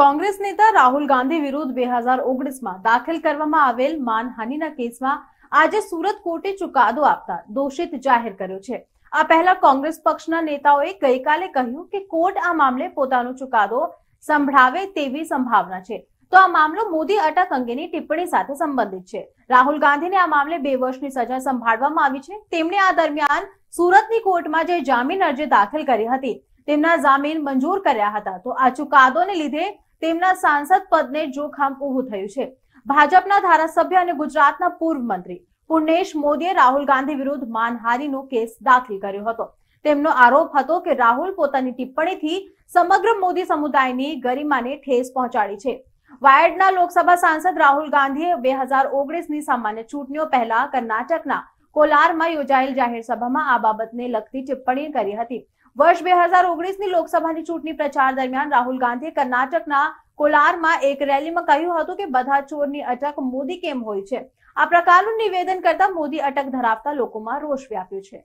કોંગ્રેસ નેતા રાહુલ ગાંધી વિરુદ્ધ બે હજાર ઓગણીસમાં દાખલ કરવામાં આવેલ માનહાનિના કેસમાં આજે સુરત કોર્ટે ચુકાદો આપતા દોષિત જાહેર કર્યો છે આ પહેલા કોંગ્રેસ પક્ષના નેતાઓએ ગઈકાલે કહ્યું કે કોર્ટ આ મામલે પોતાનો ચુકાદો સંભળાવે તેવી સંભાવના છે તો આ મામલો મોદી અટક અંગેની ટિપ્પણી સાથે સંબંધિત છે રાહુલ ગાંધીને આ મામલે બે વર્ષની સજા સંભાળવામાં આવી છે તેમણે આ દરમિયાન સુરતની કોર્ટમાં જે જામીન અરજી દાખલ કરી હતી તેમના જામીન મંજૂર કર્યા હતા તો આ ચુકાદોને લીધે તેમના સાંસદ પદને જોખમ ઊભું થયું છે ભાજપના ધારાસભ્ય અને ગુજરાતના પૂર્વ મંત્રી પુર્ણેશ મોદીએ રાહુલ ગાંધી વિરુદ્ધ માનહાનિનો કેસ દાખલ કર્યો હતો તેમનો આરોપ હતો કે રાહુલ પોતાની ટિપ્પણીથી સમગ્ર મોદી સમુદાયની ગરિમાને ઠેસ પહોંચાડી છે વાયડના લોકસભા સાંસદ રાહુલ ગાંધીએ બે હજાર ઓગણીસની સામાન્ય ચૂંટણીઓ પહેલા કર્ણાટકના કોલારમાં યોજાયેલ જાહેર સભામાં આ બાબતને લગતી ટિપ્પણી કરી હતી વર્ષ બે હજાર ઓગણીસની લોકસભાની ચૂંટણી પ્રચાર દરમિયાન રાહુલ ગાંધીએ કર્ણાટકના કોલારમાં એક રેલીમાં કહ્યું હતું કે બધા ચોરની અટક મોદી કેમ હોય છે આ પ્રકારનું નિવેદન કરતા મોદી અટક ધરાવતા લોકોમાં રોષ વ્યાપ્યો છે